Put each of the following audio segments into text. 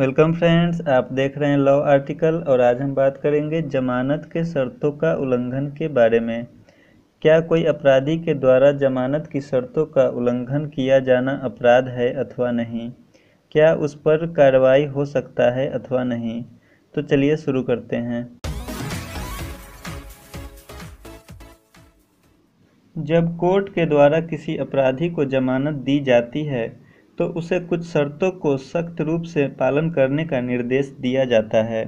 welcome friends आप देख रहे हैं लॉ आर्टिकल और आज हम बात करेंगे जमानत के शर्तों का उल्लंघन के बारे में क्या कोई अपराधी के द्वारा जमानत की शर्तों का उल्लंघन किया जाना अपराध है अथवा नहीं क्या उस पर कार्रवाई हो सकता है अथवा नहीं तो चलिए शुरू करते हैं जब कोर्ट के द्वारा किसी अपराधी को जमानत दी जाती है तो उसे कुछ शर्तों को सख्त रूप से पालन करने का निर्देश दिया जाता है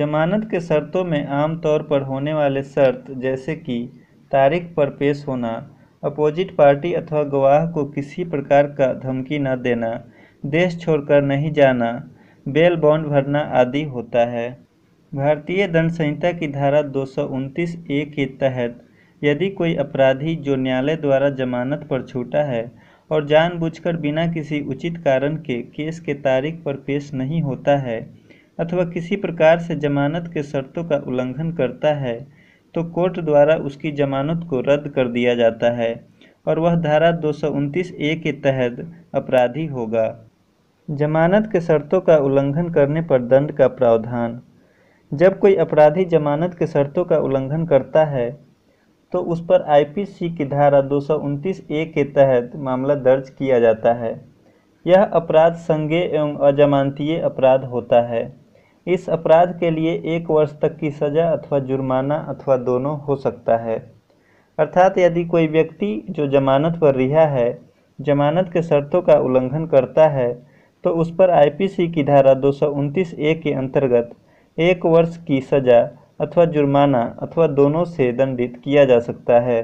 जमानत के शर्तों में आमतौर पर होने वाले शर्त जैसे कि तारीख पर पेश होना अपोजिट पार्टी अथवा गवाह को किसी प्रकार का धमकी न देना देश छोड़कर नहीं जाना बेल बॉन्ड भरना आदि होता है भारतीय दंड संहिता की धारा दो ए के तहत यदि कोई अपराधी जो न्यायालय द्वारा जमानत पर छूटा है और जानबूझकर बिना किसी उचित कारण के केस के तारीख पर पेश नहीं होता है अथवा किसी प्रकार से जमानत के शर्तों का उल्लंघन करता है तो कोर्ट द्वारा उसकी जमानत को रद्द कर दिया जाता है और वह धारा दो ए के तहत अपराधी होगा जमानत के शर्तों का उल्लंघन करने पर दंड का प्रावधान जब कोई अपराधी जमानत के शर्तों का उल्लंघन करता है तो उस पर आईपीसी की धारा दो ए के तहत मामला दर्ज किया जाता है यह अपराध संज्ञेय एवं अजमानतीय अपराध होता है इस अपराध के लिए एक वर्ष तक की सज़ा अथवा जुर्माना अथवा दोनों हो सकता है अर्थात यदि कोई व्यक्ति जो जमानत पर रिहा है जमानत के शर्तों का उल्लंघन करता है तो उस पर आईपीसी की धारा दो ए के अंतर्गत एक वर्ष की सज़ा अथवा जुर्माना अथवा दोनों से दंडित किया जा सकता है